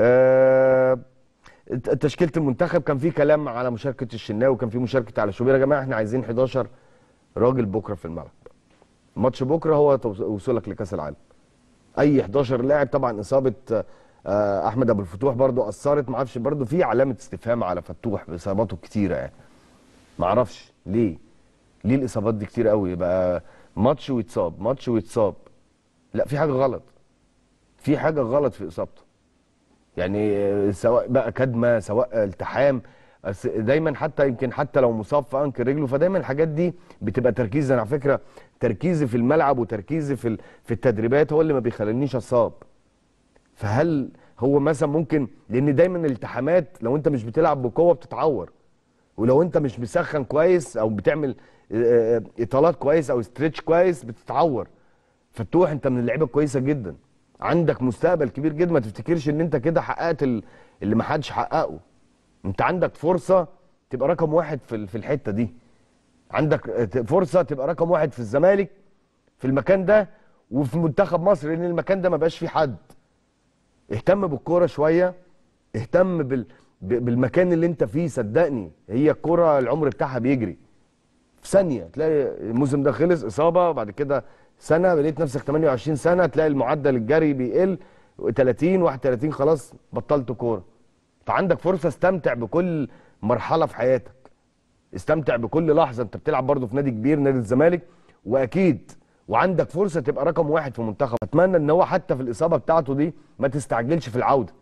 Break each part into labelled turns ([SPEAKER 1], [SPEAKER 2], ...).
[SPEAKER 1] أه تشكيله المنتخب كان في كلام على مشاركه الشناوي وكان في مشاركه على شوبير يا جماعه احنا عايزين 11 راجل بكره في الملعب ماتش بكره هو وصولك لكاس العالم اي 11 لاعب طبعا اصابه آه، احمد ابو الفتوح برضو اثرت ما اعرفش برضو في علامه استفهام على فتوح باصاباته كتيره يعني ما اعرفش ليه ليه الاصابات دي كتير قوي يبقى ماتش ويتصاب ماتش ويتصاب لا في حاجه غلط في حاجه غلط في اصابته يعني سواء بقى كدمه سواء التحام دايما حتى يمكن حتى لو مصاب في انكل رجله فدايما الحاجات دي بتبقى تركيز انا على فكره تركيزي في الملعب وتركيزي في في التدريبات هو اللي ما بيخلينيش اصاب فهل هو مثلا ممكن لان دايما الالتحامات لو انت مش بتلعب بقوه بتتعور ولو انت مش مسخن كويس او بتعمل اطالات كويس او ستريتش كويس بتتعور فتوح انت من اللعيبه كويسه جدا عندك مستقبل كبير جدا ما تفتكرش ان انت كده حققت اللي ما حدش حققه انت عندك فرصه تبقى رقم واحد في في الحته دي عندك فرصه تبقى رقم واحد في الزمالك في المكان ده وفي منتخب مصر لان المكان ده ما بقاش فيه حد اهتم بالكوره شويه اهتم بال... بالمكان اللي انت فيه صدقني هي الكوره العمر بتاعها بيجري ثانيه تلاقي الموسم ده خلص اصابه بعد كده سنه بقيت نفسك 28 سنه تلاقي المعدل الجري بيقل 30 31 خلاص بطلت كوره فعندك فرصه استمتع بكل مرحله في حياتك استمتع بكل لحظه انت بتلعب برضه في نادي كبير نادي الزمالك واكيد وعندك فرصه تبقى رقم واحد في منتخب اتمنى ان هو حتى في الاصابه بتاعته دي ما تستعجلش في العوده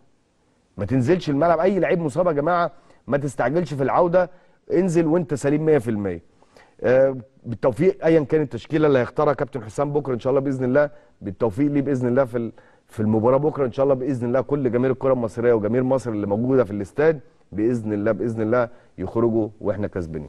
[SPEAKER 1] ما تنزلش الملعب اي لعيب مصاب يا جماعه ما تستعجلش في العوده انزل وانت سليم 100% آه، بالتوفيق ايا كانت التشكيله اللي هيختارها كابتن حسام بكره ان شاء الله باذن الله بالتوفيق ليه باذن الله في في المباراه بكره ان شاء الله باذن الله كل جماهير الكره المصريه وجماهير مصر اللي موجوده في الاستاد باذن الله باذن الله يخرجوا واحنا كسبانين